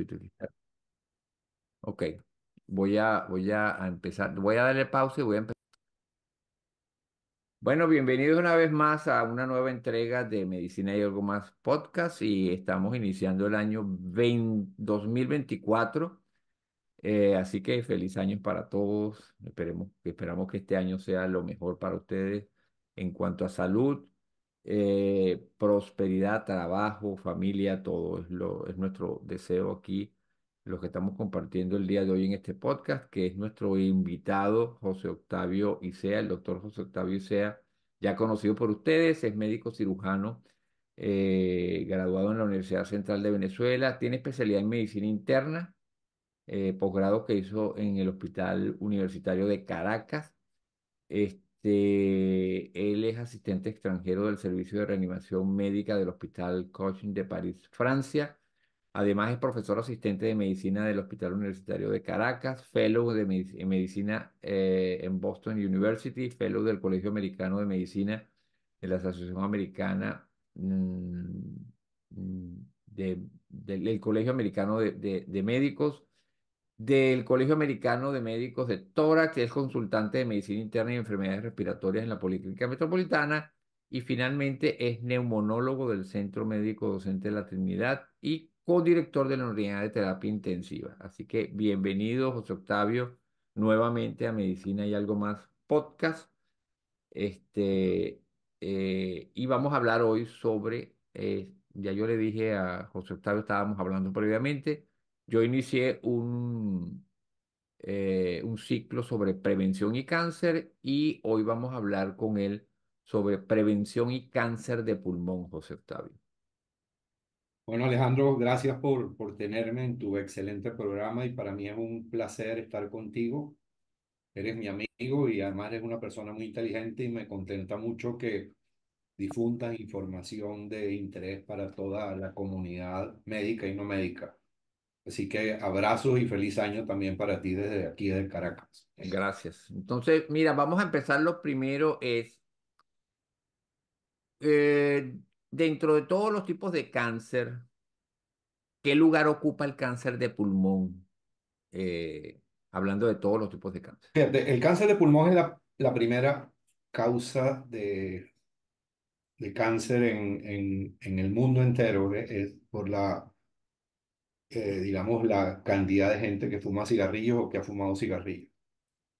utilizar. Ok, voy a, voy a empezar, voy a darle pausa y voy a empezar. Bueno, bienvenidos una vez más a una nueva entrega de Medicina y algo más podcast y estamos iniciando el año 2024. Eh, así que feliz año para todos. Esperemos, esperamos que este año sea lo mejor para ustedes en cuanto a salud, eh, prosperidad, trabajo, familia, todo es, lo, es nuestro deseo aquí, lo que estamos compartiendo el día de hoy en este podcast, que es nuestro invitado José Octavio Isea, el doctor José Octavio Isea, ya conocido por ustedes, es médico cirujano. Eh, graduado en la Universidad Central de Venezuela, tiene especialidad en medicina interna, eh, posgrado que hizo en el Hospital Universitario de Caracas. Este, este, él es asistente extranjero del Servicio de Reanimación Médica del Hospital Cochin de París, Francia. Además, es profesor asistente de medicina del Hospital Universitario de Caracas, fellow de medicina eh, en Boston University, fellow del Colegio Americano de Medicina de la Asociación Americana mm, mm, del, Colegio Americano de Médicos del Colegio Americano de Médicos de Tórax, que es consultante de medicina interna y enfermedades respiratorias en la Policlínica Metropolitana, y finalmente es neumonólogo del Centro Médico Docente de la Trinidad y codirector de la Unidad de Terapia Intensiva. Así que bienvenido, José Octavio, nuevamente a Medicina y algo más podcast. Este, eh, y vamos a hablar hoy sobre, eh, ya yo le dije a José Octavio, estábamos hablando previamente, yo inicié un, eh, un ciclo sobre prevención y cáncer y hoy vamos a hablar con él sobre prevención y cáncer de pulmón, José Octavio. Bueno, Alejandro, gracias por, por tenerme en tu excelente programa y para mí es un placer estar contigo. Eres mi amigo y además eres una persona muy inteligente y me contenta mucho que difundas información de interés para toda la comunidad médica y no médica. Así que abrazos y feliz año también para ti desde aquí, de Caracas. Gracias. Entonces, mira, vamos a empezar. Lo primero es, eh, dentro de todos los tipos de cáncer, ¿qué lugar ocupa el cáncer de pulmón? Eh, hablando de todos los tipos de cáncer. El cáncer de pulmón es la, primera causa de, de cáncer en, en, el mundo entero, es por la eh, digamos, la cantidad de gente que fuma cigarrillos o que ha fumado cigarrillos.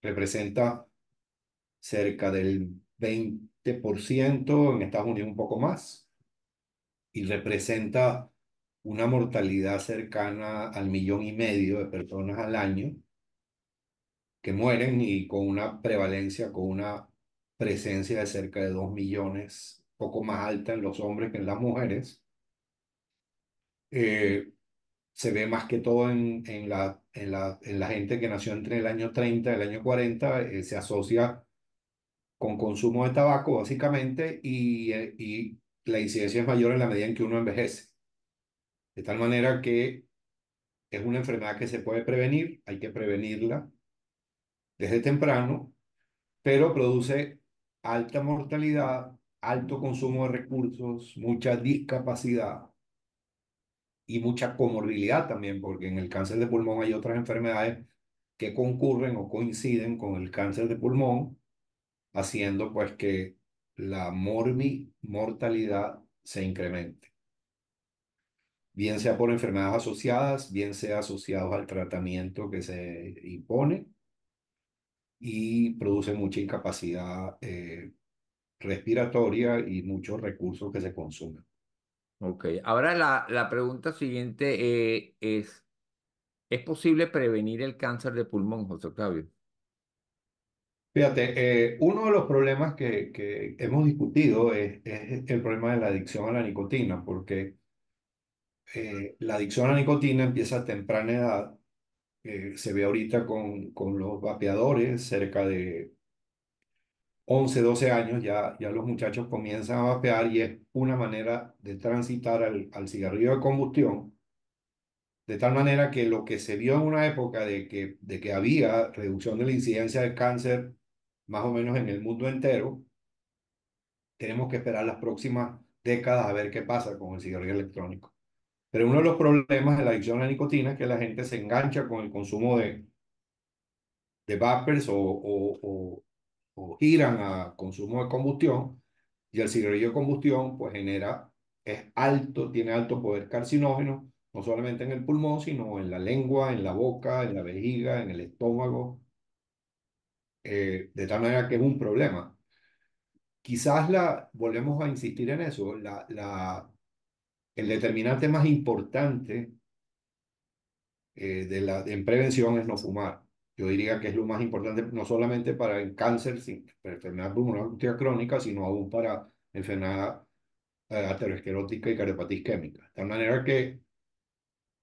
Representa cerca del 20%, en Estados Unidos un poco más, y representa una mortalidad cercana al millón y medio de personas al año que mueren y con una prevalencia, con una presencia de cerca de dos millones, poco más alta en los hombres que en las mujeres. Eh, se ve más que todo en, la, en, la, gente que nació entre el año 30 y el año 40, eh, se asocia con consumo de tabaco básicamente y, eh, y la incidencia es mayor en la medida en que uno envejece. De tal manera que es una enfermedad que se puede prevenir, hay que prevenirla desde temprano, pero produce alta mortalidad, alto consumo de recursos, mucha discapacidad y mucha comorbilidad también, porque en el cáncer de pulmón hay otras enfermedades que concurren o coinciden con el cáncer de pulmón, haciendo pues que la morbi mortalidad se incremente. Bien sea por enfermedades asociadas, bien sea asociados al tratamiento que se impone y produce mucha incapacidad eh, respiratoria y muchos recursos que se consumen. Ok, ahora la, pregunta siguiente eh, es, ¿es posible prevenir el cáncer de pulmón, José Octavio? Fíjate, eh, uno de los problemas que, hemos discutido es, el problema de la adicción a la nicotina, porque eh, la adicción a la nicotina empieza a temprana edad, se ve ahorita con, con los vapeadores, cerca de 11, 12 años, ya, ya los muchachos comienzan a vapear y es una manera de transitar al, cigarrillo de combustión, de tal manera que lo que se vio en una época de que, de que había reducción de la incidencia del cáncer más o menos en el mundo entero, tenemos que esperar las próximas décadas a ver qué pasa con el cigarrillo electrónico. Pero uno de los problemas de la adicción a la nicotina es que la gente se engancha con el consumo de, de vapers o, o giran a consumo de combustión y el cigarrillo de combustión pues genera, es alto, tiene alto poder carcinógeno, no solamente en el pulmón, sino en la lengua, en la boca, en la vejiga, en el estómago, eh, de tal manera que es un problema. Quizás la, volvemos a insistir en eso, la, la, el determinante más importante eh, de la, en prevención es no fumar yo diría que es lo más importante, no solamente para el cáncer, sin, para enfermedad pulmonar crónica, sino aún para enfermedad eh, y cardiopatía isquémica. De tal manera que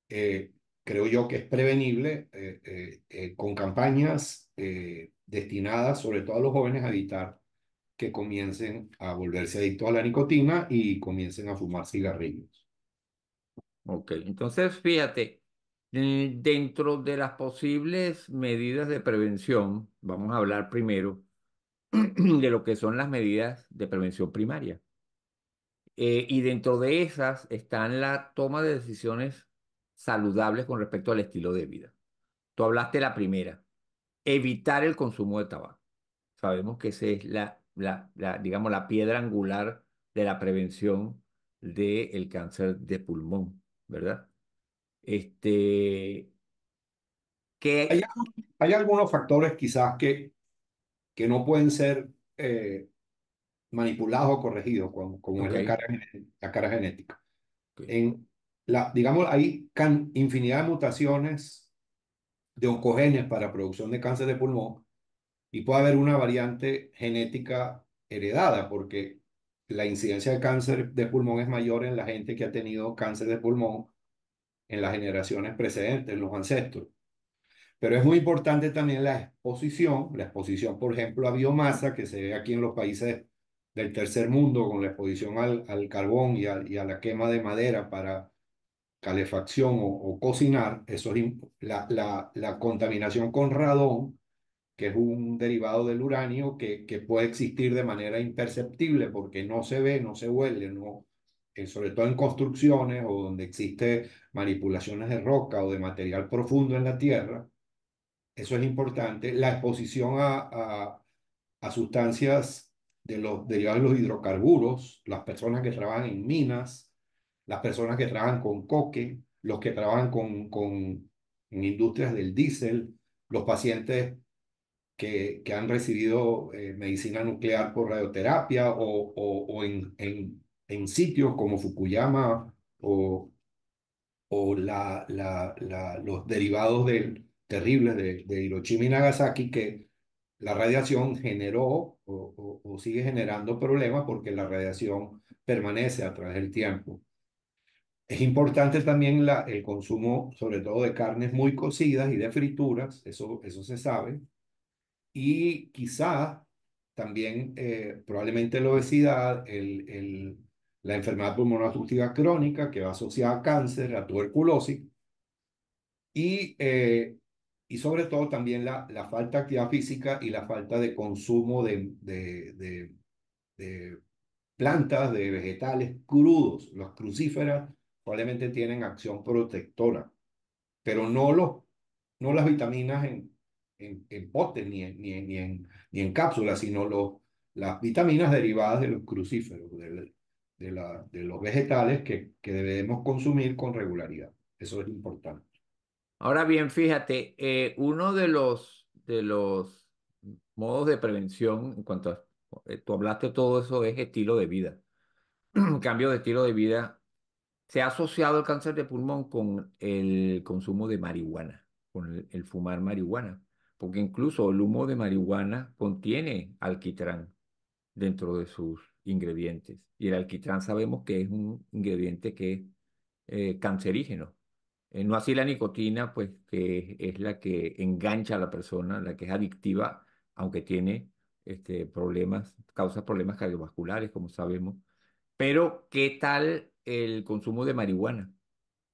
eh, creo yo que es prevenible eh, eh, con campañas destinadas sobre todo a los jóvenes a evitar que comiencen a volverse adictos a la nicotina y comiencen a fumar cigarrillos. Ok, entonces fíjate, eh, dentro de las posibles medidas de prevención, vamos a hablar primero de lo que son las medidas de prevención primaria. Eh, y dentro de esas están la toma de decisiones saludables con respecto al estilo de vida. Tú hablaste la primera, evitar el consumo de tabaco. Sabemos que esa es la, digamos, la piedra angular de la prevención del el cáncer de pulmón, ¿verdad? Este, que... hay, algunos factores quizás que, que no pueden ser eh, manipulados o corregidos, como, la cara genética. En la, digamos, hay infinidad de mutaciones de oncogenes para producción de cáncer de pulmón y puede haber una variante genética heredada, porque la incidencia de cáncer de pulmón es mayor en la gente que ha tenido cáncer de pulmón en las generaciones precedentes, en los ancestros. Pero es muy importante también la exposición, la exposición, por ejemplo, a biomasa, que se ve aquí en los países del tercer mundo, con la exposición al, carbón y a, la quema de madera para calefacción o, o cocinar, eso es la, contaminación con radón, que es un derivado del uranio que, que puede existir de manera imperceptible porque no se ve, no se huele, no, eh, sobre todo en construcciones o donde existe manipulaciones de roca o de material profundo en la tierra, eso es importante, la exposición a, sustancias de los derivados de los hidrocarburos, las personas que trabajan en minas, las personas que trabajan con coque, los que trabajan con, en industrias del diésel, los pacientes que, que han recibido eh, medicina nuclear por radioterapia o, o, en en sitios como Fukuyama o, o la, la, la, los derivados del, terribles de, Hiroshima y Nagasaki, que la radiación generó o, o, sigue generando problemas porque la radiación permanece a través del tiempo. Es importante también la, el consumo, sobre todo de carnes muy cocidas y de frituras, eso, eso se sabe. Y quizás también eh, probablemente la obesidad, el, el, la enfermedad pulmonar obstructiva crónica que va asociada a cáncer, a tuberculosis y, eh, y sobre todo también la, la falta de actividad física y la falta de consumo de, de, de, plantas, de vegetales crudos. Las crucíferas probablemente tienen acción protectora, pero no, los, no las vitaminas en, en, potes ni en, ni, ni en, ni en cápsulas, sino los, las vitaminas derivadas de los crucíferos, del, de, la, de los vegetales que, que, debemos consumir con regularidad. Eso es importante. Ahora bien, fíjate, eh, uno de los, de los modos de prevención en cuanto a, eh, tú hablaste todo eso, es estilo de vida. Cambio de estilo de vida. Se ha asociado el cáncer de pulmón con el consumo de marihuana, con el, el fumar marihuana, porque incluso el humo de marihuana contiene alquitrán dentro de sus ingredientes. Y el alquitrán sabemos que es un ingrediente que es eh, cancerígeno. Eh, no así la nicotina, pues que es la que engancha a la persona, la que es adictiva, aunque tiene este, problemas, causa problemas cardiovasculares, como sabemos. Pero, ¿qué tal el consumo de marihuana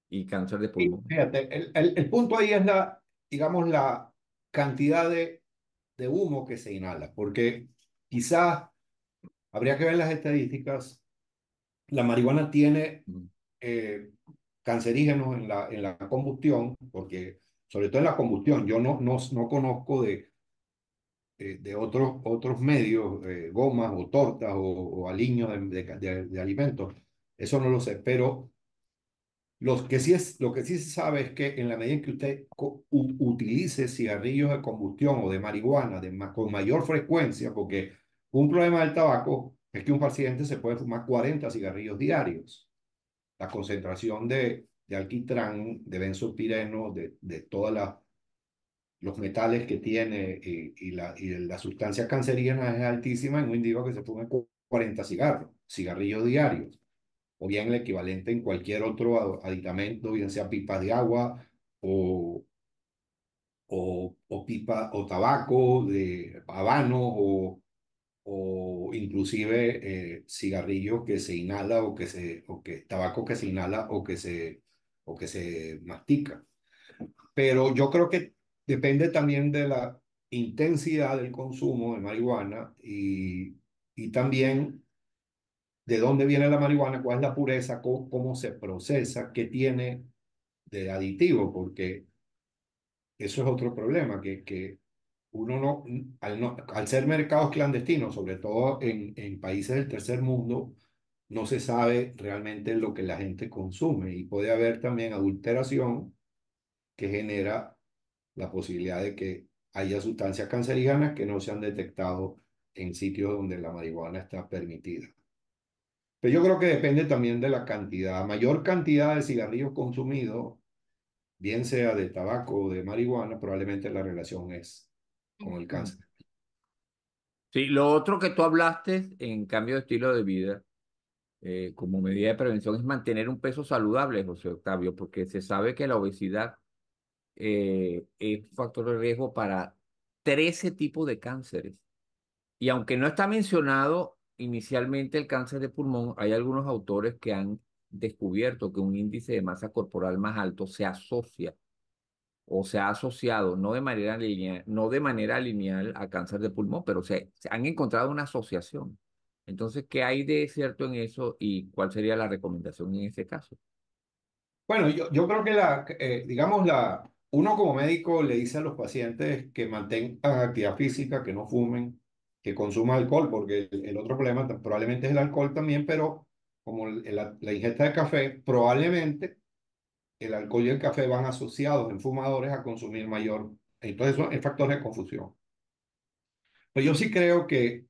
y cáncer de pulmón? Fíjate, el, punto ahí es la, digamos, la cantidad de, de humo que se inhala, porque quizás Habría que ver las estadísticas. La marihuana tiene mm. eh, cancerígenos en la, en la combustión, porque sobre todo en la combustión, yo no, no, no conozco de, eh, de otros, otros medios, eh, gomas o tortas o, aliños de, de, alimentos, eso no lo sé, pero los que sí es, lo que sí se sabe es que en la medida en que usted utilice cigarrillos de combustión o de marihuana con mayor frecuencia, porque un problema del tabaco es que un paciente se puede fumar 40 cigarrillos diarios. La concentración de, de alquitrán, de benzopireno, de, de todos los metales que tiene eh, y, la, la sustancia cancerígena es altísima en un individuo que se fume 40 cigarros, cigarrillos diarios, o bien el equivalente en cualquier otro aditamento, bien sea pipa de agua o, o, o pipa o tabaco de habano o o inclusive eh, cigarrillo cigarrillos que se inhala o que se, o que, tabaco que se inhala o que se, o que se mastica. Pero yo creo que depende también de la intensidad del consumo de marihuana y, y también de dónde viene la marihuana, cuál es la pureza, cómo, cómo se procesa, qué tiene de aditivo, porque eso es otro problema, que, que uno no, al, al ser mercados clandestinos, sobre todo en, en países del tercer mundo, no se sabe realmente lo que la gente consume y puede haber también adulteración que genera la posibilidad de que haya sustancias cancerígenas que no se han detectado en sitios donde la marihuana está permitida. Pero yo creo que depende también de la cantidad. Mayor cantidad de cigarrillos consumidos, bien sea de tabaco o de marihuana, probablemente la relación es con el cáncer. Sí, lo otro que tú hablaste en cambio de estilo de vida, eh, como medida de prevención, es mantener un peso saludable, José Octavio, porque se sabe que la obesidad eh, es un factor de riesgo para 13 tipos de cánceres. Y aunque no está mencionado inicialmente el cáncer de pulmón, hay algunos autores que han descubierto que un índice de masa corporal más alto se asocia o se ha asociado, no de manera lineal, no de manera lineal a cáncer de pulmón, pero se, han encontrado una asociación. Entonces, ¿qué hay de cierto en eso y cuál sería la recomendación en ese caso? Bueno, yo, yo creo que la, eh, digamos, la, uno como médico le dice a los pacientes que mantengan actividad física, que no fumen, que consuman alcohol, porque el, otro problema probablemente es el alcohol también, pero como la ingesta de café, probablemente el alcohol y el café van asociados en fumadores a consumir mayor. Entonces, son factores de confusión. Pero pues yo sí creo que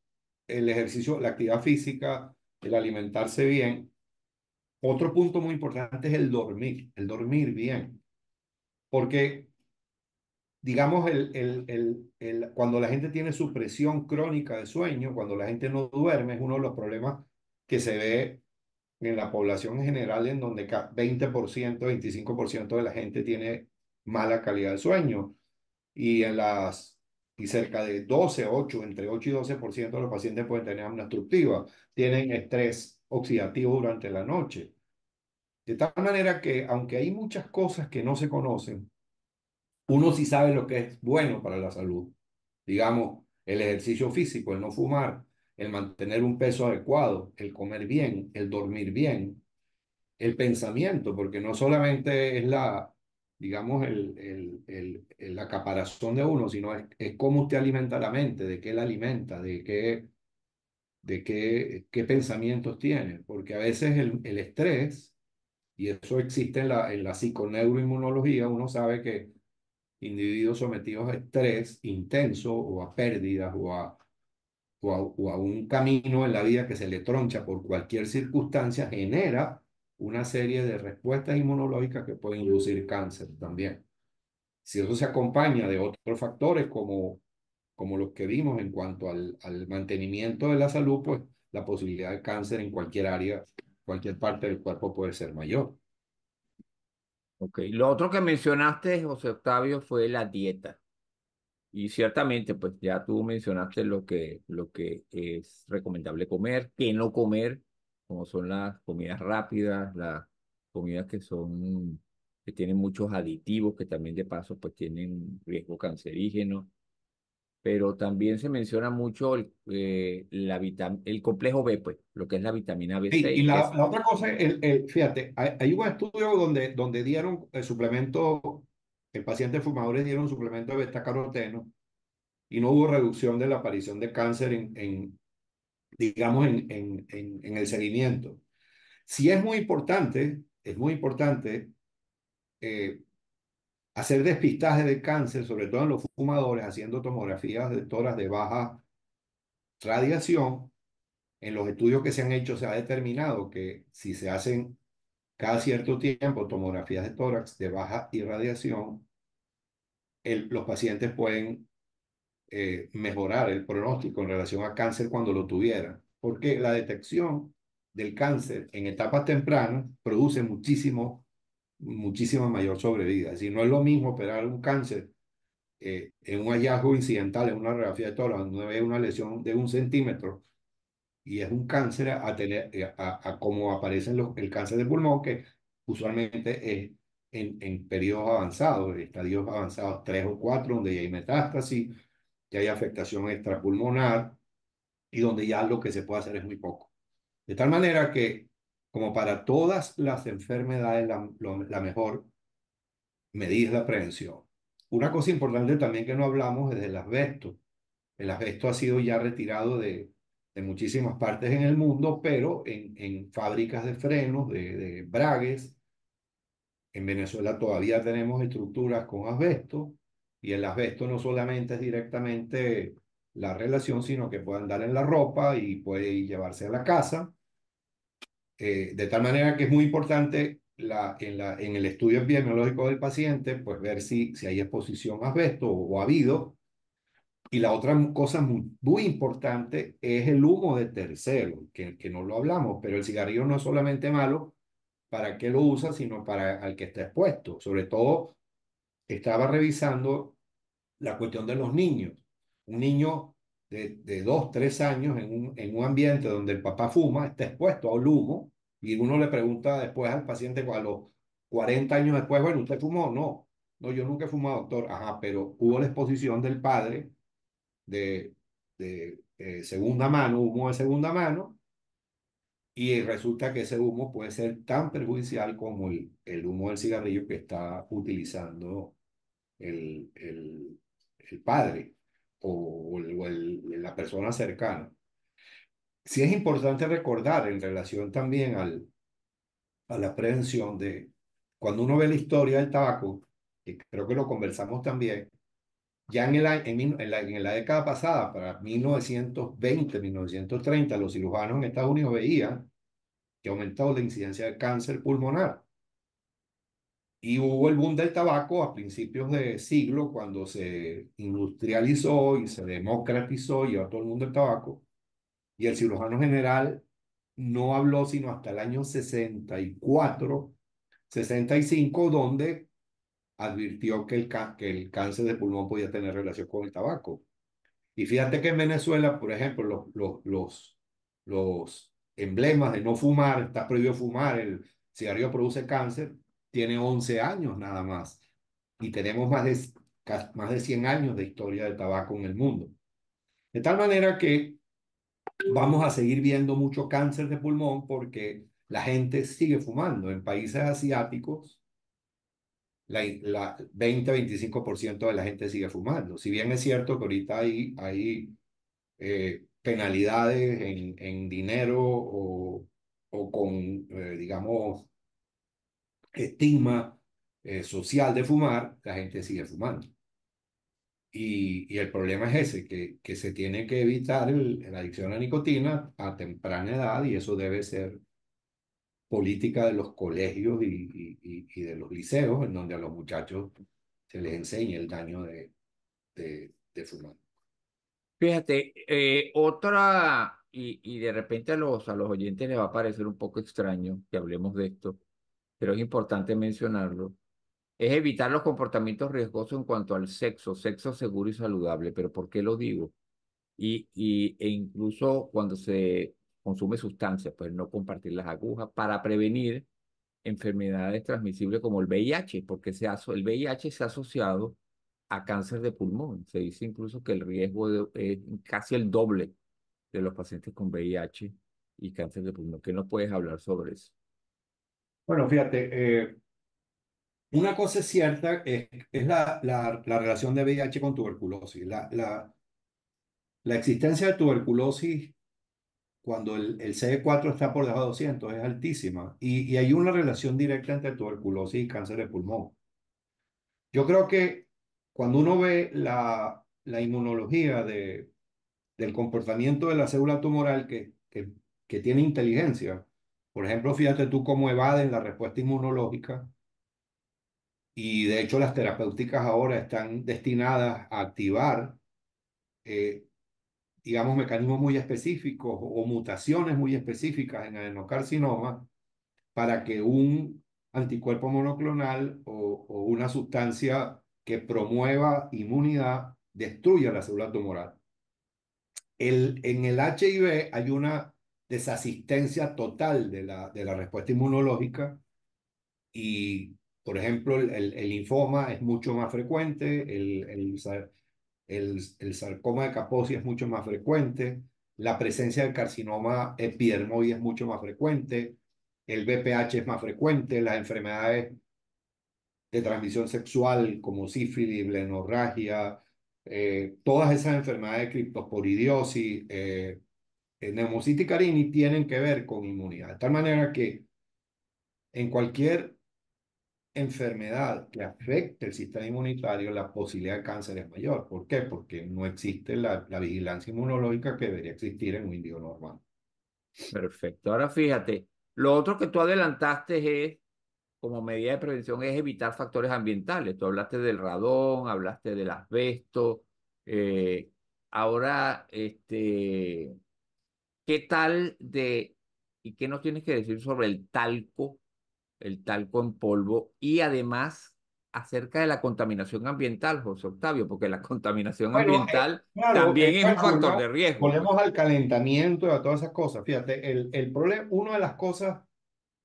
el ejercicio, la actividad física, el alimentarse bien. Otro punto muy importante es el dormir, el dormir bien. Porque, digamos, el, el, el, el, cuando la gente tiene supresión crónica de sueño, cuando la gente no duerme, es uno de los problemas que se ve en la población en general, en donde 20%, 25% de la gente tiene mala calidad de sueño. Y, en las, y cerca de 12, 8, entre 8 y 12% de los pacientes pueden tener amnestructiva, tienen estrés oxidativo durante la noche. De tal manera que, aunque hay muchas cosas que no se conocen, uno sí sabe lo que es bueno para la salud. Digamos, el ejercicio físico, el no fumar, el mantener un peso adecuado, el comer bien, el dormir bien, el pensamiento, porque no solamente es la, digamos, el, el, el, la caparazón de uno, sino es, cómo usted alimenta la mente, de qué la alimenta, de qué, de qué, qué pensamientos tiene, porque a veces el, estrés, y eso existe en la, en la psiconeuroinmunología, uno sabe que individuos sometidos a estrés intenso o a pérdidas o a o a, un camino en la vida que se le troncha por cualquier circunstancia, genera una serie de respuestas inmunológicas que pueden inducir cáncer también. Si eso se acompaña de otros factores como, como los que vimos en cuanto al, al mantenimiento de la salud, pues la posibilidad de cáncer en cualquier área, cualquier parte del cuerpo puede ser mayor. Ok, lo otro que mencionaste, José Octavio, fue la dieta. Y ciertamente, pues ya tú mencionaste lo que, lo que es recomendable comer, qué no comer, como son las comidas rápidas, las comidas que son, que tienen muchos aditivos, que también de paso pues tienen riesgo cancerígeno. Pero también se menciona mucho el, eh, el complejo B, pues, lo que es la vitamina B6. y la, otra cosa, el, fíjate, hay, un estudio donde, donde dieron eh, suplemento en pacientes fumadores dieron suplemento de caroteno y no hubo reducción de la aparición de cáncer en, digamos, en, en, en, el seguimiento. Si es muy importante, es muy importante eh, hacer despistaje de cáncer, sobre todo en los fumadores, haciendo tomografías de toras de baja radiación. En los estudios que se han hecho se ha determinado que si se hacen cada cierto tiempo, tomografías de tórax de baja irradiación, los pacientes pueden eh, mejorar el pronóstico en relación a cáncer cuando lo tuvieran, porque la detección del cáncer en etapas tempranas produce muchísimo, muchísima mayor sobrevida. Es decir, no es lo mismo operar un cáncer eh, en un hallazgo incidental, en una radiografía de tórax, donde ve una lesión de un centímetro, y es un cáncer a, tener, eh, a, como aparece los, el cáncer de pulmón, que usualmente es en, en periodos avanzados, estadios avanzados 3 o 4, donde ya hay metástasis, ya hay afectación extrapulmonar y donde ya lo que se puede hacer es muy poco. De tal manera que, como para todas las enfermedades, la, la mejor medida es la prevención. Una cosa importante también que no hablamos es del asbesto. El asbesto ha sido ya retirado de, de muchísimas partes en el mundo, pero en, fábricas de frenos, de, bragues. En Venezuela todavía tenemos estructuras con asbesto y el asbesto no solamente es directamente la relación, sino que puede andar en la ropa y puede llevarse a la casa. Eh, de tal manera que es muy importante la, en, la, en el estudio epidemiológico del paciente, pues ver si, si hay exposición a asbesto o, o ha habido, y la otra cosa muy, importante es el humo de tercero, que, que no lo hablamos, pero el cigarrillo no es solamente malo para que lo usa, sino para al que está expuesto. Sobre todo, estaba revisando la cuestión de los niños. Un niño de, de dos, tres años en un, en un ambiente donde el papá fuma, está expuesto al humo y uno le pregunta después al paciente a los 40 años después, bueno, ¿usted fumó? No, no, yo nunca he fumado, doctor. Ajá, pero hubo la exposición del padre de, eh, segunda mano, humo de segunda mano, y resulta que ese humo puede ser tan perjudicial como el, humo del cigarrillo que está utilizando el, el, padre o, o la persona cercana. Sí es importante recordar en relación también al, a la prevención de cuando uno ve la historia del tabaco, creo que lo conversamos también, ya en, en, la, en, la, década pasada, para 1920, 1930, los cirujanos en Estados Unidos veían que aumentado la incidencia de cáncer pulmonar. Y hubo el boom del tabaco a principios de siglo, cuando se industrializó y se democratizó, y a todo el mundo el tabaco. Y el cirujano general no habló sino hasta el año 64, 65, donde advirtió que el, que el cáncer de pulmón podía tener relación con el tabaco. Y fíjate que en Venezuela, por ejemplo, los, los, los, los emblemas de no fumar, está prohibido fumar, el cigarrillo produce cáncer, tiene 11 años nada más. Y tenemos más de, más de 100 años de historia del tabaco en el mundo. De tal manera que vamos a seguir viendo mucho cáncer de pulmón porque la gente sigue fumando. En países asiáticos, la, la 20-25% de la gente sigue fumando. Si bien es cierto que ahorita hay, hay eh, penalidades en, en dinero o, o con, eh, digamos, estigma eh, social de fumar, la gente sigue fumando. Y, el problema es ese, que, que se tiene que evitar la adicción a nicotina a temprana edad y eso debe ser política de los colegios y, y, y, de los liceos, en donde a los muchachos se les enseña el daño de, de, de fumar. Fíjate, eh, otra, y, y, de repente a los, a los oyentes les va a parecer un poco extraño que hablemos de esto, pero es importante mencionarlo, es evitar los comportamientos riesgosos en cuanto al sexo, sexo seguro y saludable, pero ¿por qué lo digo? Y, y, e incluso cuando se consume sustancias, pues no compartir las agujas para prevenir enfermedades transmisibles como el VIH, porque se el VIH se ha asociado a cáncer de pulmón. Se dice incluso que el riesgo es casi el doble de los pacientes con VIH y cáncer de pulmón. ¿Qué no puedes hablar sobre eso? Bueno, fíjate, eh, una cosa es cierta, es, la, la, relación de VIH con tuberculosis. la, la existencia de tuberculosis cuando el, el CD4 está por debajo de 200, es altísima. Y, hay una relación directa entre tuberculosis y cáncer de pulmón. Yo creo que cuando uno ve la, la inmunología de, del comportamiento de la célula tumoral que, que, tiene inteligencia, por ejemplo, fíjate tú cómo evaden la respuesta inmunológica, y de hecho las terapéuticas ahora están destinadas a activar eh, digamos, mecanismos muy específicos o mutaciones muy específicas en adenocarcinoma para que un anticuerpo monoclonal o, una sustancia que promueva inmunidad destruya la célula tumoral. El, en el HIV hay una desasistencia total de la, de la respuesta inmunológica y, por ejemplo, el, el linfoma es mucho más frecuente, el, el, sarcoma de Kaposi es mucho más frecuente, la presencia del carcinoma epidermoide es mucho más frecuente, el BPH es más frecuente, las enfermedades de transmisión sexual como sífilis, blenorragia, eh, todas esas enfermedades de criptosporidiosis, eh, eh carini tienen que ver con inmunidad. De tal manera que en cualquier enfermedad que afecte el sistema inmunitario, la posibilidad de cáncer es mayor. ¿Por qué? Porque no existe la, vigilancia inmunológica que debería existir en un indio normal. Perfecto. Ahora fíjate, lo otro que tú adelantaste es, como medida de prevención, es evitar factores ambientales. Tú hablaste del radón, hablaste del asbesto. Eh, ahora, este, ¿qué tal de, y qué nos tienes que decir sobre el talco el talco en polvo y además acerca de la contaminación ambiental, José Octavio, porque la contaminación eh, ambiental también es, un factor de riesgo. Volvemos al calentamiento y a todas esas cosas. Fíjate, el, problema, una de las cosas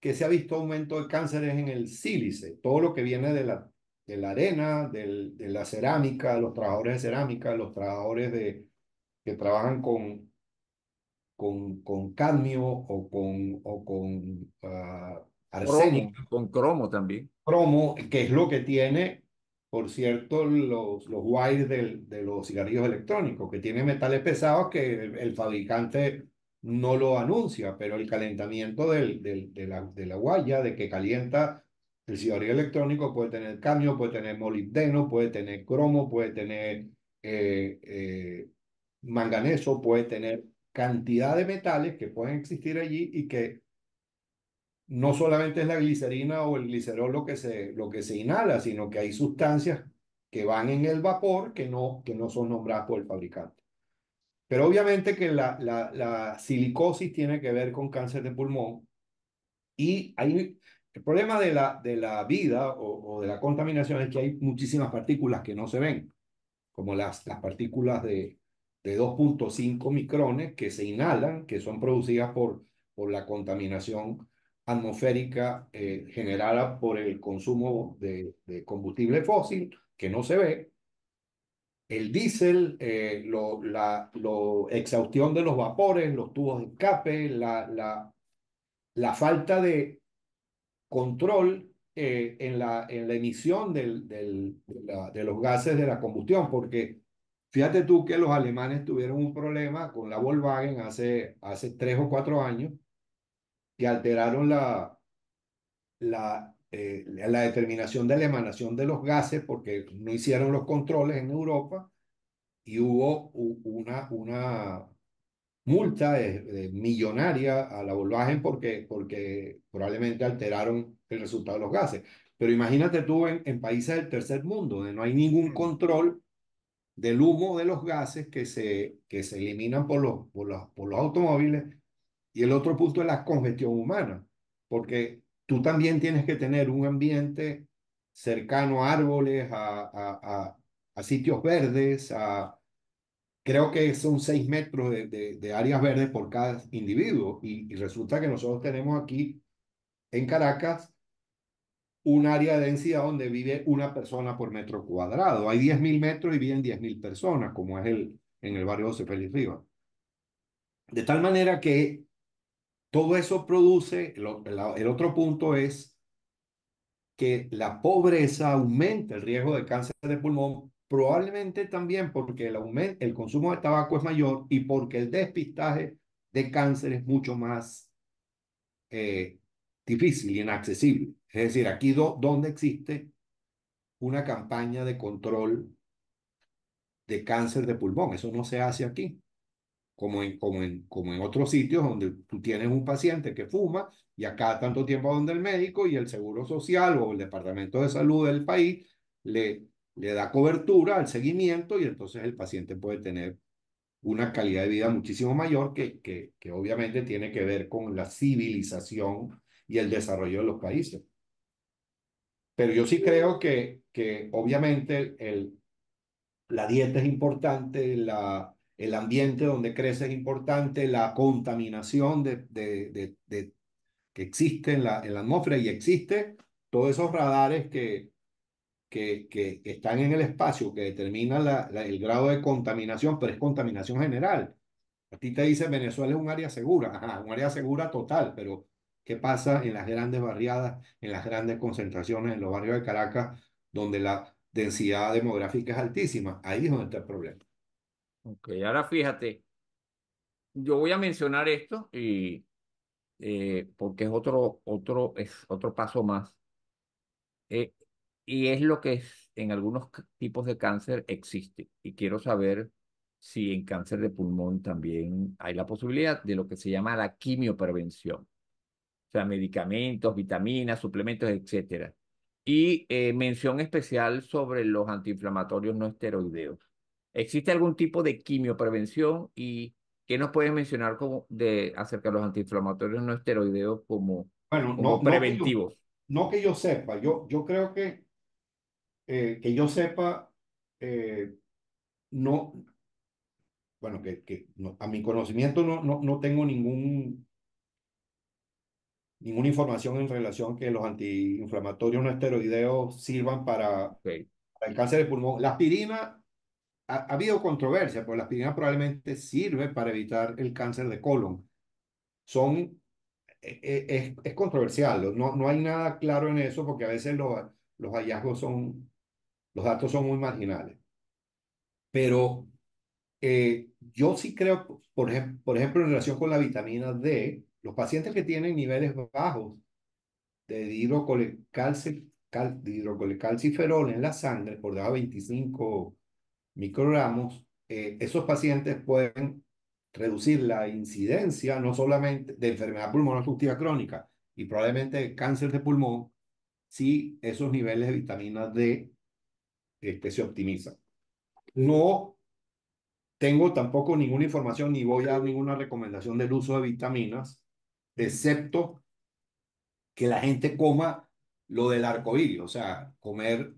que se ha visto aumento de cáncer es en el sílice, todo lo que viene de la, de la arena, de la cerámica, los trabajadores de cerámica, los trabajadores de, que trabajan con, con, con cadmio o con, o con ah, con cromo también. Cromo, que es lo que tiene, por cierto, los, los wires de los cigarrillos electrónicos, que tiene metales pesados que el, fabricante no lo anuncia, pero el calentamiento del, de, la, de la guaya, de que calienta el cigarrillo electrónico, puede tener cambio, puede tener molibdeno, puede tener cromo, puede tener eh, eh, manganeso, puede tener cantidad de metales que pueden existir allí y que no solamente es la glicerina o el glicerol lo que se, lo que se inhala, sino que hay sustancias que van en el vapor que no, que no son nombradas por el fabricante. Pero obviamente que la, la, silicosis tiene que ver con cáncer de pulmón y el problema de la, de la vida o, de la contaminación es que hay muchísimas partículas que no se ven, como las, las partículas de, 2.5 micrones que se inhalan, que son producidas por, por la contaminación atmosférica eh, generada por el consumo de, combustible fósil, que no se ve. El diésel, eh, lo, la lo exhaustión de los vapores, los tubos de escape, la, la, la falta de control eh, en, la, en la emisión del, del, de, los gases de la combustión, porque fíjate tú que los alemanes tuvieron un problema con la Volkswagen hace, hace tres o cuatro años, que alteraron la, la, eh, la determinación de la emanación de los gases porque no hicieron los controles en Europa y hubo una, una multa millonaria a la Volkswagen porque, porque probablemente alteraron el resultado de los gases. Pero imagínate tú en, en, países del tercer mundo, donde no hay ningún mm. control del humo de los gases que se, que se eliminan por los, por los, por los automóviles y el otro punto es la congestión humana, porque tú también tienes que tener un ambiente cercano a árboles, a, a, sitios verdes, a, creo que son seis metros de, de, áreas verdes por cada individuo. Y, resulta que nosotros tenemos aquí en Caracas un área de densidad donde vive una persona por metro cuadrado. Hay 10.000 metros y viven 10.000 personas, como es el, en el barrio José Félix Rivas. De tal manera que todo eso produce, el otro punto es que la pobreza aumenta el riesgo de cáncer de pulmón, probablemente también porque el, el consumo de tabaco es mayor y porque el despistaje de cáncer es mucho más eh, difícil y inaccesible. Es decir, aquí donde existe una campaña de control de cáncer de pulmón, eso no se hace aquí como en, como en, como en otros sitios donde tú tienes un paciente que fuma y acá tanto tiempo donde el médico y el Seguro Social o el Departamento de Salud del país le, le da cobertura al seguimiento y entonces el paciente puede tener una calidad de vida muchísimo mayor que, que, que obviamente tiene que ver con la civilización y el desarrollo de los países. Pero yo sí creo que, que obviamente el, la dieta es importante, la, el ambiente donde crece es importante, la contaminación de, que existe en la, atmósfera y existe todos esos radares que, están en el espacio, que determinan el grado de contaminación, pero es contaminación general. A ti te dice Venezuela es un área segura, un área segura total, pero ¿qué pasa en las grandes barriadas, en las grandes concentraciones, en los barrios de Caracas, donde la densidad demográfica es altísima? Ahí es donde está el problema. Ok, ahora fíjate, yo voy a mencionar esto y eh, porque es otro, otro, otro paso más. Eh, y es lo que en algunos tipos de cáncer existe. Y quiero saber si en cáncer de pulmón también hay la posibilidad de lo que se llama la quimioprevención. O sea, medicamentos, vitaminas, suplementos, etc. Y eh, mención especial sobre los antiinflamatorios no esteroideos. ¿Existe algún tipo de quimioprevención y qué nos puedes mencionar como de, acerca de los antiinflamatorios no esteroideos como, preventivos? No que, yo, sepa, yo, yo creo que eh, que yo sepa, eh, no, bueno, que, a mi conocimiento no, no, no tengo ningún, ninguna información en relación que los antiinflamatorios no esteroideos sirvan para el cáncer de pulmón. La aspirina ha, habido controversia, porque la aspirina probablemente sirve para evitar el cáncer de colon. Son, e, e, es, controversial, no, no hay nada claro en eso porque a veces los, los hallazgos son, los datos son muy marginales. Pero eh, yo sí creo, por, ejemplo, por ejemplo, en relación con la vitamina D, los pacientes que tienen niveles bajos de hidrocolecalciferol en la sangre, por debajo de 25 microgramos, eh, esos pacientes pueden reducir la incidencia no solamente de enfermedad pulmonar obstructiva crónica y probablemente de cáncer de pulmón, si esos niveles de vitamina D este, se optimizan. No tengo tampoco ninguna información ni voy a dar ninguna recomendación del uso de vitaminas, excepto que la gente coma lo del arcoíris, o sea, comer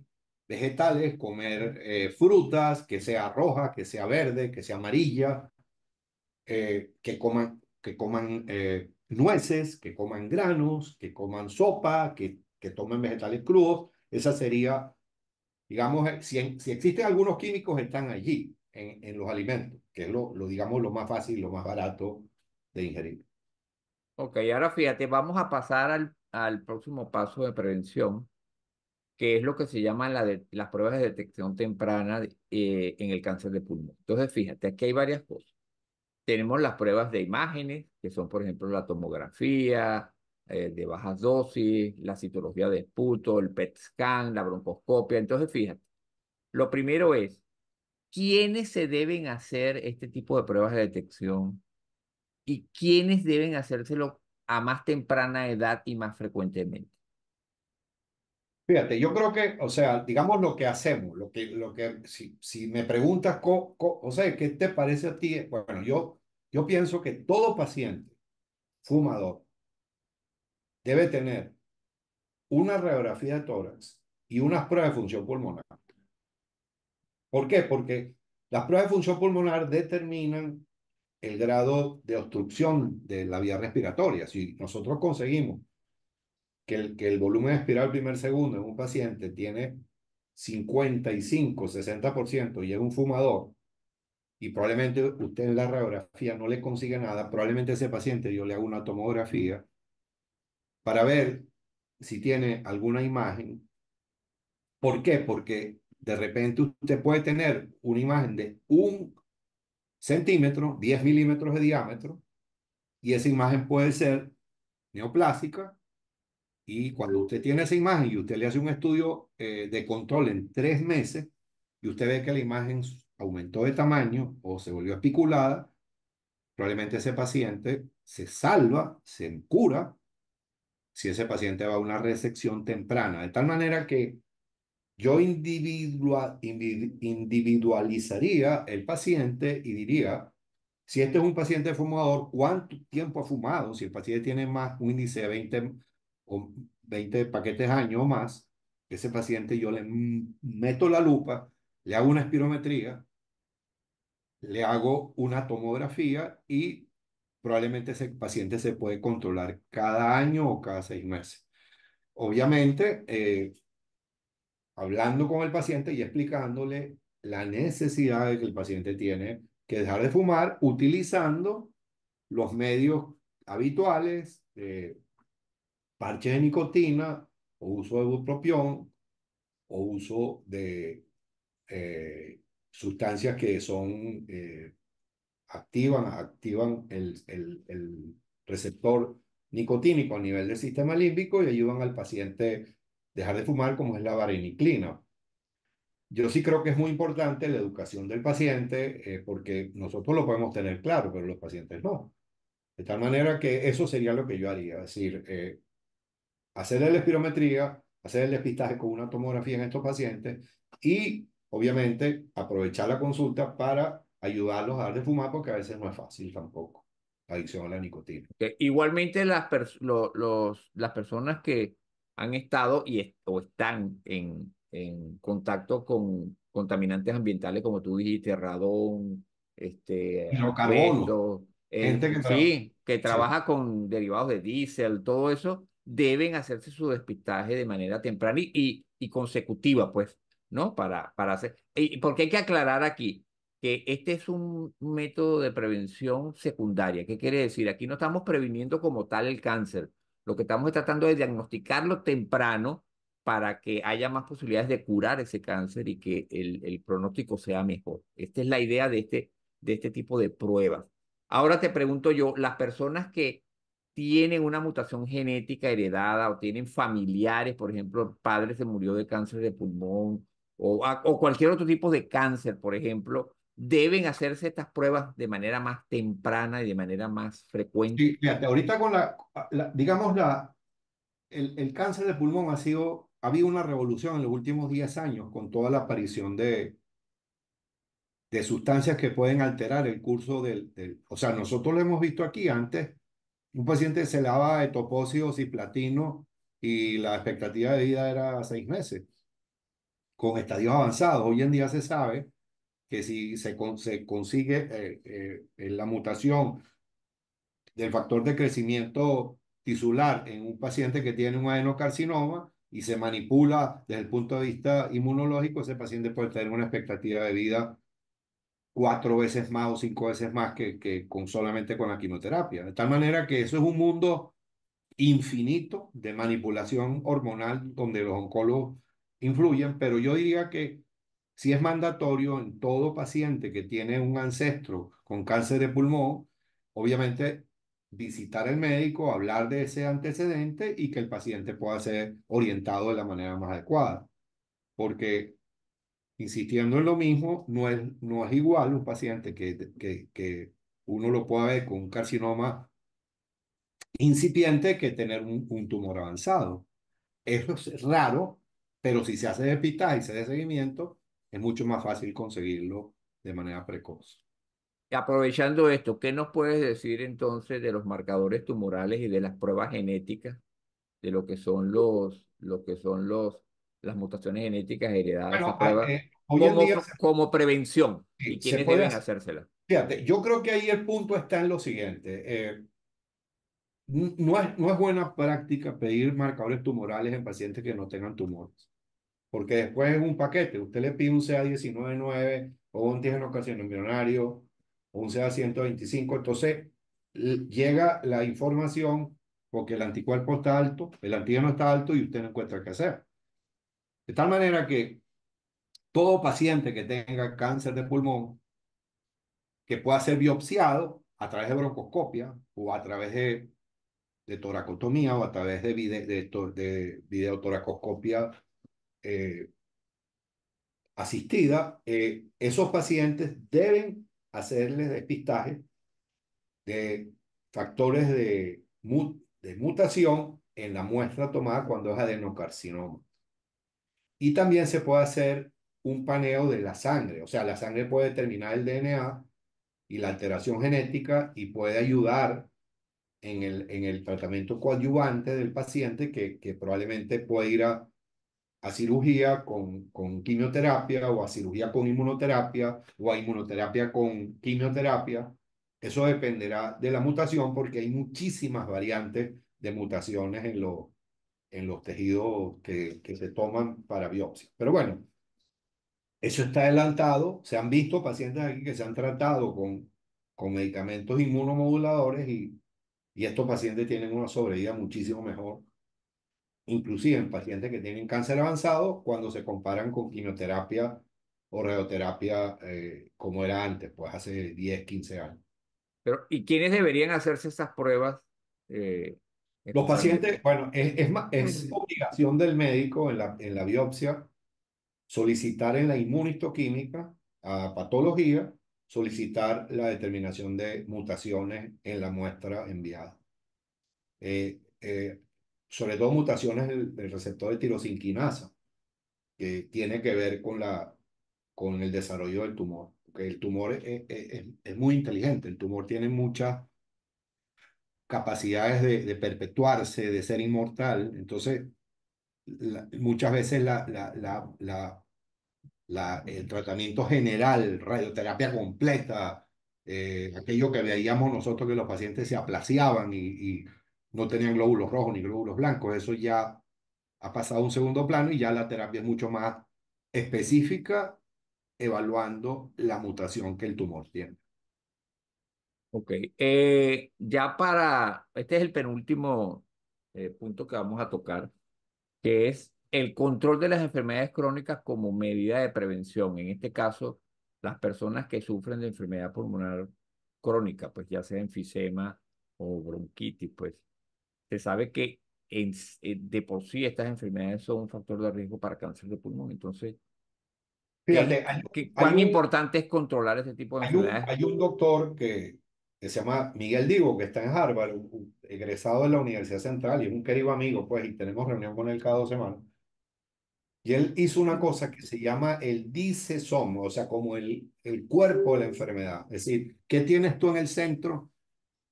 vegetales, comer eh, frutas, que sea roja, que sea verde, que sea amarilla, eh, que coman, que coman eh, nueces, que coman granos, que coman sopa, que, que tomen vegetales crudos. Esa sería, digamos, si, existen algunos químicos, están allí, en, los alimentos, que es lo, digamos, lo más fácil, lo más barato de ingerir. Ok, ahora fíjate, vamos a pasar al, al próximo paso de prevención que es lo que se llama las pruebas de detección temprana eh, en el cáncer de pulmón. Entonces, fíjate, aquí hay varias cosas. Tenemos las pruebas de imágenes, que son, por ejemplo, la tomografía eh, de bajas dosis, la citología de esputo, el PET scan, la broncoscopia. Entonces, fíjate, lo primero es, ¿quiénes se deben hacer este tipo de pruebas de detección? ¿Y quiénes deben hacérselo a más temprana edad y más frecuentemente? Fíjate, yo creo que, o sea, digamos lo que hacemos, lo que, lo que si, me preguntas, o sea, ¿qué te parece a ti? Bueno, yo, yo pienso que todo paciente fumador debe tener una radiografía de tórax y unas pruebas de función pulmonar. ¿Por qué? Porque las pruebas de función pulmonar determinan el grado de obstrucción de la vía respiratoria. Si nosotros conseguimos que el, que el volumen espiral primer segundo en un paciente tiene 55, 60% y es un fumador, y probablemente usted en la radiografía no le consigue nada, probablemente ese paciente yo le hago una tomografía para ver si tiene alguna imagen. ¿Por qué? Porque de repente usted puede tener una imagen de un centímetro, 10 milímetros de diámetro, y esa imagen puede ser neoplásica y cuando usted tiene esa imagen y usted le hace un estudio eh, de control en tres meses y usted ve que la imagen aumentó de tamaño o se volvió espiculada, probablemente ese paciente se salva, se cura, si ese paciente va a una resección temprana. De tal manera que yo individualizaría el paciente y diría, si este es un paciente fumador, ¿cuánto tiempo ha fumado? Si el paciente tiene más un índice de 20 con 20 paquetes año o más, ese paciente yo le meto la lupa, le hago una espirometría, le hago una tomografía y probablemente ese paciente se puede controlar cada año o cada seis meses. Obviamente, eh, hablando con el paciente y explicándole la necesidad de que el paciente tiene que dejar de fumar utilizando los medios habituales, parche de nicotina, o uso de bupropión, o uso de eh, sustancias que son, eh, activan, activan el, el, receptor nicotínico a nivel del sistema límbico y ayudan al paciente a dejar de fumar, como es la vareniclina. Yo sí creo que es muy importante la educación del paciente, eh, porque nosotros lo podemos tener claro, pero los pacientes no. De tal manera que eso sería lo que yo haría, es decir, hacerle la espirometría, hacer el despistaje con una tomografía en estos pacientes y obviamente aprovechar la consulta para ayudarlos a dejar de fumar porque a veces no es fácil tampoco la adicción a la nicotina. Igualmente las, los, las personas que han estado y o están en, en contacto con contaminantes ambientales como tú dijiste, radón, este, eh, Gente que, sí, que trabaja con derivados de diésel, todo eso, deben hacerse su despistaje de manera temprana y, y, consecutiva, pues, ¿no? Para, para hacer. Y porque hay que aclarar aquí que este es un método de prevención secundaria. ¿Qué quiere decir? Aquí no estamos previniendo como tal el cáncer. Lo que estamos tratando es diagnosticarlo temprano para que haya más posibilidades de curar ese cáncer y que el, pronóstico sea mejor. Esta es la idea de este, de este tipo de pruebas. Ahora te pregunto yo, las personas que tienen una mutación genética heredada o tienen familiares, por ejemplo, el padre se murió de cáncer de pulmón o, o cualquier otro tipo de cáncer, por ejemplo, deben hacerse estas pruebas de manera más temprana y de manera más frecuente. Sí, fíjate, ahorita con la, digamos, la, el, cáncer de pulmón ha sido, ha habido una revolución en los últimos 10 años con toda la aparición de, de sustancias que pueden alterar el curso del, del, o sea, nosotros lo hemos visto aquí antes, un paciente se lava de topósidos y platino y la expectativa de vida era seis meses, con estadios avanzados. Hoy en día se sabe que si se, consigue eh, eh, la mutación del factor de crecimiento tisular en un paciente que tiene un adenocarcinoma y se manipula desde el punto de vista inmunológico, ese paciente puede tener una expectativa de vida cuatro veces más o cinco veces más que, con solamente con la quimioterapia. De tal manera que eso es un mundo infinito de manipulación hormonal donde los oncólogos influyen, pero yo diría que si es mandatorio en todo paciente que tiene un ancestro con cáncer de pulmón, obviamente visitar al médico, hablar de ese antecedente y que el paciente pueda ser orientado de la manera más adecuada. Porque insistiendo en lo mismo, no es, no es igual un paciente que, que, uno lo pueda ver con un carcinoma incipiente que tener un, tumor avanzado. Eso es raro, pero si se hace pita y se hace seguimiento, es mucho más fácil conseguirlo de manera precoz. Aprovechando esto, ¿qué nos puedes decir entonces de los marcadores tumorales y de las pruebas genéticas de lo que son los, lo que son los, las mutaciones genéticas heredadas? como, como, prevención y quiénes deben hacérsela. Fíjate, yo creo que ahí el punto está en lo siguiente. Eh, no, es, no es buena práctica pedir marcadores tumorales en pacientes que no tengan tumores, porque después es un paquete. Usted le pide un ca 9 o un antígeno ocasionomillonario o un CA125, entonces llega la información porque el anticuerpo está alto, el antígeno está alto y usted no encuentra qué hacer. De tal manera que todo paciente que tenga cáncer de pulmón que pueda ser biopsiado a través de broncoscopia o a través de, de toracotomía o a través de, de, videotoracoscopia eh, asistida, eh, esos pacientes deben hacerles despistaje de factores de, de mutación en la muestra tomada cuando es adenocarcinoma. Y también se puede hacer un paneo de la sangre. O sea, la sangre puede determinar el DNA y la alteración genética y puede ayudar en el, en el tratamiento coadyuvante del paciente que, que probablemente puede ir a, cirugía con, con quimioterapia o a cirugía con inmunoterapia o a inmunoterapia con quimioterapia. Eso dependerá de la mutación porque hay muchísimas variantes de mutaciones en, en los tejidos que, que se toman para biopsia. Pero bueno, eso está adelantado. Se han visto pacientes aquí que se han tratado con, con medicamentos inmunomoduladores y, y estos pacientes tienen una sobrevida muchísimo mejor, inclusive en pacientes que tienen cáncer avanzado, cuando se comparan con quimioterapia o radioterapia eh, como era antes, pues hace 10, 15 años. Pero, ¿y quiénes deberían hacerse estas pruebas? Eh, Los pacientes, bueno, es, es, es obligación del médico en la, en la biopsia solicitar en la inmunistoquímica a patología, solicitar la determinación de mutaciones en la muestra enviada. Eh, eh, sobre todo mutaciones del, receptor de tirosinquinasa, que tiene que ver con, la, con el desarrollo del tumor. Porque el tumor es, es, es muy inteligente, el tumor tiene muchas capacidades de, de, perpetuarse, de ser inmortal. Entonces, muchas veces el tratamiento general, radioterapia completa, eh, aquello que veíamos nosotros que los pacientes se aplaciaban y, no tenían glóbulos rojos ni glóbulos blancos, eso ya ha pasado a un segundo plano y ya la terapia es mucho más específica evaluando la mutación que el tumor tiene. Ok, eh, ya para, este es el penúltimo eh, punto que vamos a tocar que es el control de las enfermedades crónicas como medida de prevención. En este caso, las personas que sufren de enfermedad pulmonar crónica, pues ya sea enfisema o bronquitis, pues se sabe que eh, de por sí estas enfermedades son un factor de riesgo para cáncer de pulmón. Entonces, ¿cuán importante es controlar ese tipo de enfermedades? hay un doctor que, que se llama Miguel Digo, que está en Harvard, egresado de la Universidad Central y es un querido amigo, pues, y tenemos reunión con él cada dos semanas. Y él hizo una cosa que se llama el disesoma, o sea, como el, el cuerpo de la enfermedad. Es decir, ¿qué tienes tú en el centro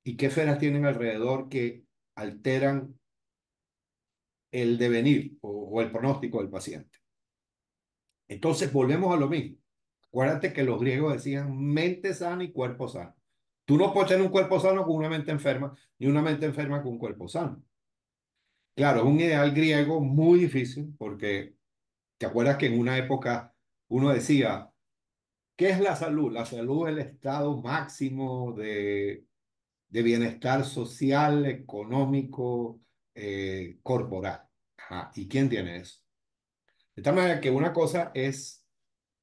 y qué esferas tienen alrededor que alteran el devenir o, o el pronóstico del paciente? Entonces, volvemos a lo mismo. Acuérdate que los griegos decían mente sana y cuerpo sano. Tú no puedes tener un cuerpo sano con una mente enferma, ni una mente enferma con un cuerpo sano. Claro, es un ideal griego muy difícil porque te acuerdas que en una época uno decía, ¿qué es la salud? La salud es el estado máximo de, bienestar social, económico, eh, corporal. ¿Y quién tiene eso? De tal manera que una cosa es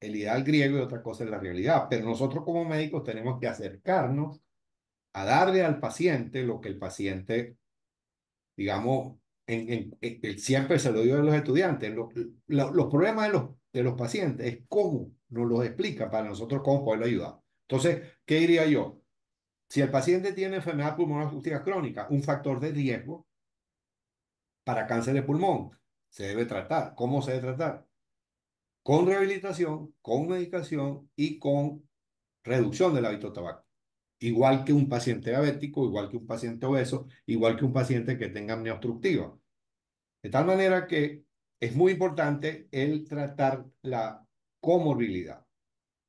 el ideal griego y otra cosa es la realidad. Pero nosotros como médicos tenemos que acercarnos a darle al paciente lo que el paciente, digamos, en, siempre se lo dio a los estudiantes, los problemas de los, de los pacientes es cómo nos los explica para nosotros cómo poderlo ayudar. Entonces, ¿qué diría yo? Si el paciente tiene enfermedad pulmonar obstructiva crónica, un factor de riesgo para cáncer de pulmón, se debe tratar. ¿Cómo se debe tratar? con rehabilitación, con medicación y con reducción del hábito tabaco. Igual que un paciente diabético, igual que un paciente obeso, igual que un paciente que tenga apnea obstructiva. De tal manera que es muy importante el tratar la comorbilidad.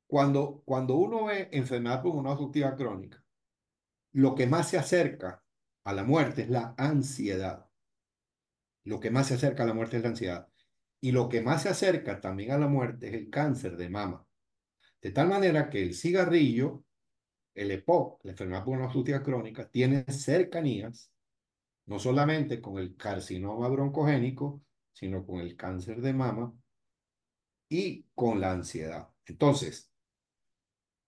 Cuando, cuando uno ve enfermedad una obstructiva crónica, lo que más se acerca a la muerte es la ansiedad. Lo que más se acerca a la muerte es la ansiedad. Y lo que más se acerca también a la muerte es el cáncer de mama. De tal manera que el cigarrillo, el EPO, la enfermedad pulmonar crónica, tiene cercanías no solamente con el carcinoma broncogénico, sino con el cáncer de mama y con la ansiedad. Entonces,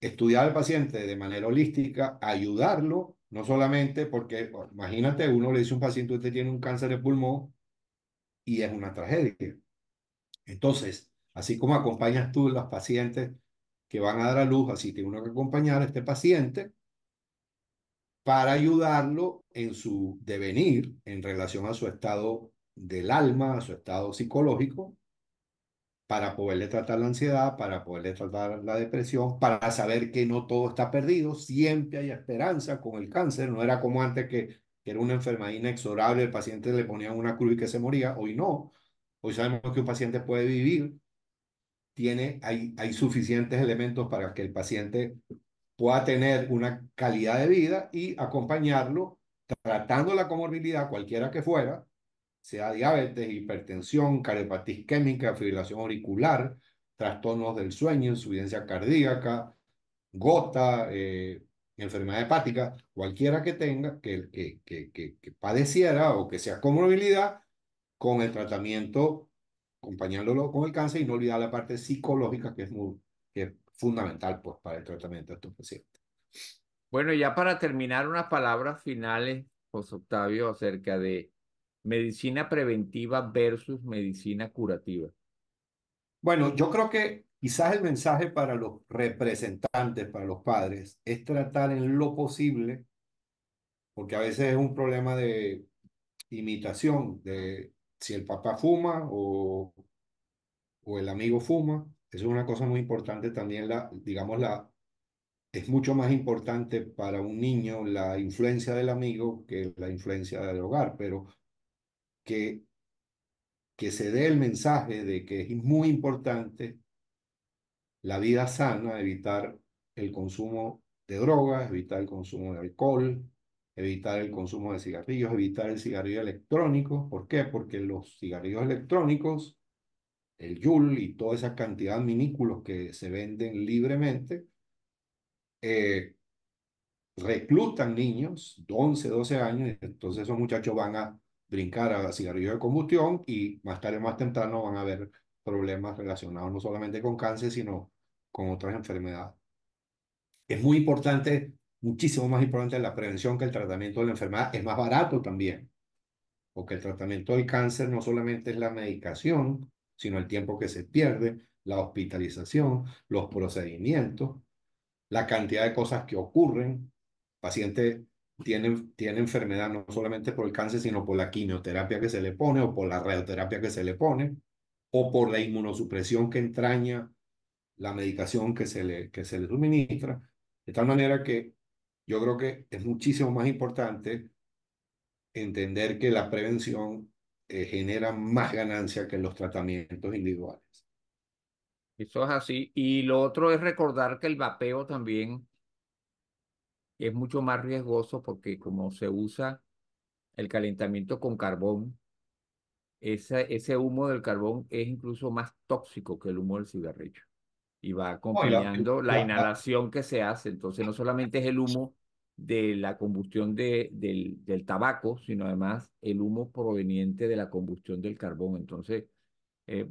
estudiar al paciente de manera holística, ayudarlo, no solamente porque, imagínate, uno le dice a un paciente, usted tiene un cáncer de pulmón y es una tragedia. Entonces, así como acompañas tú a las pacientes que van a dar a luz, así tengo uno que acompañar a este paciente para ayudarlo en su devenir en relación a su estado del alma, a su estado psicológico, para poderle tratar la ansiedad, para poderle tratar la depresión, para saber que no todo está perdido, siempre hay esperanza con el cáncer, no era como antes que, era una enfermedad inexorable, el paciente le ponían una cruz y que se moría, hoy no, Hoy sabemos que un paciente puede vivir, tiene, hay, hay suficientes elementos para que el paciente pueda tener una calidad de vida y acompañarlo tratando la comorbilidad, cualquiera que fuera, sea diabetes, hipertensión, cardiopatía isquémica, fibrilación auricular, trastornos del sueño, insuficiencia cardíaca, gota, eh, enfermedad hepática, cualquiera que tenga, que, que, que, que, padeciera o que sea comorbilidad, con el tratamiento, acompañándolo con el cáncer y no olvidar la parte psicológica que es, muy, que es fundamental pues, para el tratamiento de estos pacientes. Bueno, ya para terminar, unas palabras finales, eh, José Octavio, acerca de medicina preventiva versus medicina curativa. Bueno, yo creo que quizás el mensaje para los representantes, para los padres, es tratar en lo posible, porque a veces es un problema de imitación, de si el papá fuma o, o el amigo fuma, eso es una cosa muy importante también, la, digamos, la, es mucho más importante para un niño la influencia del amigo que la influencia del hogar, pero que, que se dé el mensaje de que es muy importante la vida sana, evitar el consumo de drogas, evitar el consumo de alcohol, evitar el consumo de cigarrillos, evitar el cigarrillo electrónico. ¿Por qué? Porque los cigarrillos electrónicos, el yul y toda esa cantidad de minículos que se venden libremente, eh, reclutan niños de 11, 12 años, entonces esos muchachos van a brincar a cigarrillos de combustión y más tarde, o más temprano van a haber problemas relacionados no solamente con cáncer, sino con otras enfermedades. Es muy importante muchísimo más importante la prevención que el tratamiento de la enfermedad. Es más barato también, porque el tratamiento del cáncer no solamente es la medicación, sino el tiempo que se pierde, la hospitalización, los procedimientos, la cantidad de cosas que ocurren. El paciente tiene, tiene enfermedad no solamente por el cáncer, sino por la quimioterapia que se le pone o por la radioterapia que se le pone o por la inmunosupresión que entraña la medicación que se le, que se le suministra. De tal manera que yo creo que es muchísimo más importante entender que la prevención eh, genera más ganancia que los tratamientos individuales. Eso es así. Y lo otro es recordar que el vapeo también es mucho más riesgoso porque como se usa el calentamiento con carbón, ese, ese humo del carbón es incluso más tóxico que el humo del cigarrillo. Y va acompañando la inhalación que se hace. Entonces no solamente es el humo de la combustión de, del, tabaco, sino además el humo proveniente de la combustión del carbón. Entonces, eh,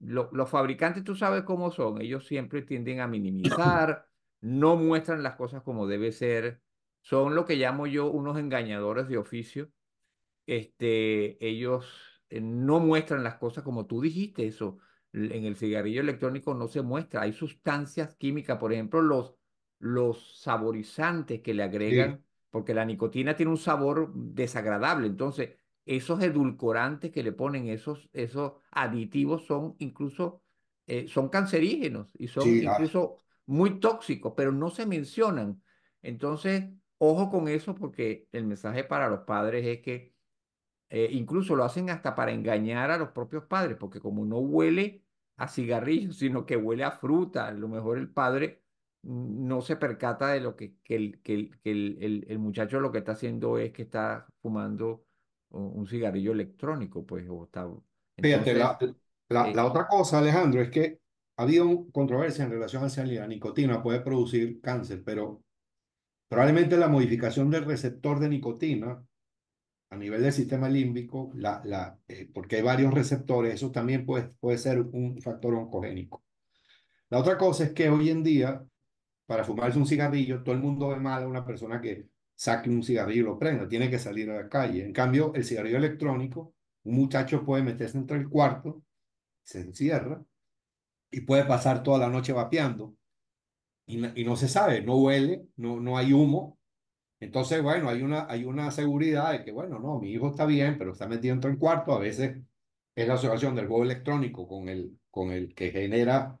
los fabricantes, tú sabes cómo son, ellos siempre tienden a minimizar, no muestran las cosas como debe ser, son lo que llamo yo unos engañadores de oficio. Este, ellos eh, no muestran las cosas como tú dijiste, eso en el cigarrillo electrónico no se muestra, hay sustancias químicas, por ejemplo, los los saborizantes que le agregan, porque la nicotina tiene un sabor desagradable. Entonces, esos edulcorantes que le ponen, esos, esos aditivos son incluso, eh, son cancerígenos y son ah. incluso muy tóxicos, pero no se mencionan. Entonces, ojo con eso porque el mensaje para los padres es que eh, incluso lo hacen hasta para engañar a los propios padres, porque como no huele a cigarrillo sino que huele a fruta, a lo mejor el padre no se percata de lo que, que, el, que, el, que el, muchacho lo que está haciendo es que está fumando un cigarrillo electrónico, pues, o la, eh, la, otra cosa, Alejandro, es que ha habido controversia en relación a si la nicotina puede producir cáncer, pero probablemente la modificación del receptor de nicotina a nivel del sistema límbico, la, la, eh, porque hay varios receptores, eso también puede, puede ser un factor oncogénico. La otra cosa es que hoy en día para fumarse un cigarrillo, todo el mundo ve mal a una persona que saque un cigarrillo y lo prenda, tiene que salir a la calle. En cambio, el cigarrillo electrónico, un muchacho puede meterse entre el cuarto, se encierra y puede pasar toda la noche vapeando y, no, se sabe, no huele, no, no hay humo. Entonces, bueno, hay una, hay una seguridad de que, bueno, no, mi hijo está bien, pero está metido entre el cuarto. A veces es la situación del juego electrónico con el, con el que genera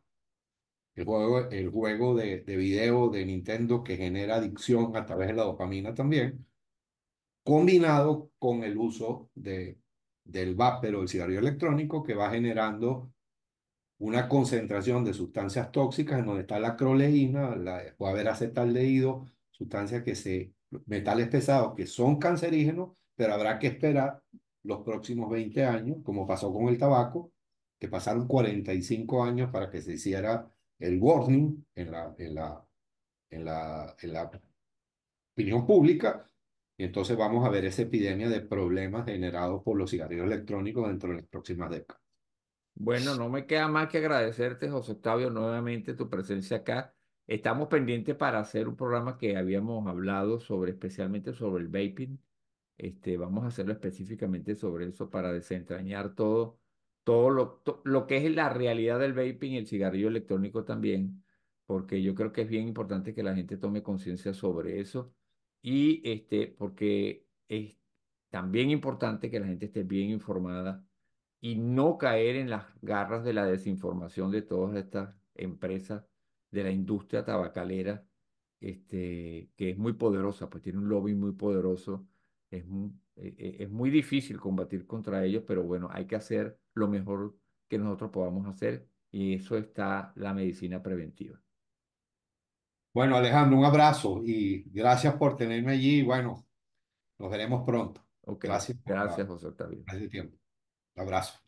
el juego, el juego de, de video de Nintendo que genera adicción a través de la dopamina también, combinado con el uso de, del vapor o el cigarrillo electrónico que va generando una concentración de sustancias tóxicas en donde está la croleína, la, puede haber acetaldehído, sustancias que se, metales pesados que son cancerígenos, pero habrá que esperar los próximos 20 años, como pasó con el tabaco, que pasaron 45 años para que se hiciera el warning en la, en la, en la, en la opinión pública y entonces vamos a ver esa epidemia de problemas generados por los cigarrillos electrónicos dentro de las próximas décadas. Bueno, no me queda más que agradecerte, José Octavio, nuevamente tu presencia acá. Estamos pendientes para hacer un programa que habíamos hablado sobre, especialmente sobre el vaping. Este, vamos a hacerlo específicamente sobre eso para desentrañar todo todo lo, que es la realidad del vaping y el cigarrillo electrónico también, porque yo creo que es bien importante que la gente tome conciencia sobre eso y este, porque es también importante que la gente esté bien informada y no caer en las garras de la desinformación de todas estas empresas de la industria tabacalera, este, que es muy poderosa, pues tiene un lobby muy poderoso, es e, e, es muy difícil combatir contra ellos, pero bueno, hay que hacer lo mejor que nosotros podamos hacer y eso está la medicina preventiva. Bueno, Alejandro, un abrazo y gracias por tenerme allí. Bueno, nos veremos pronto. Okay. Gracias. Gracias, José Octavio. tiempo. Un abrazo.